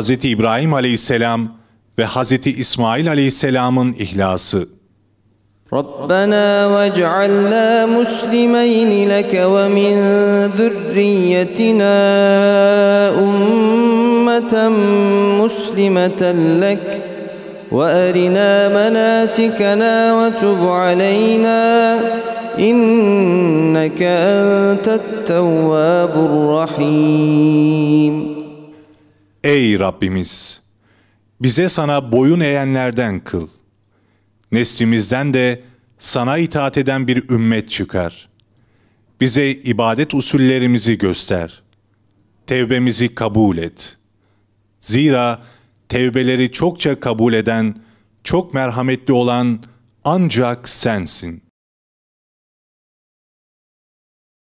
Hz. İbrahim aleyhisselam ve Hz. İsmail aleyhisselamın ihlası. ربنا واجعلنا مسلمين لك ومن ذريتنا أمة مسلمة لك وأرنا مناسكنا وتب علينا إنك أنت التواب الرحيم Ey Rabbimiz! Bize sana boyun eğenlerden kıl. Neslimizden de sana itaat eden bir ümmet çıkar. Bize ibadet usullerimizi göster. Tevbemizi kabul et. Zira tevbeleri çokça kabul eden, çok merhametli olan ancak sensin.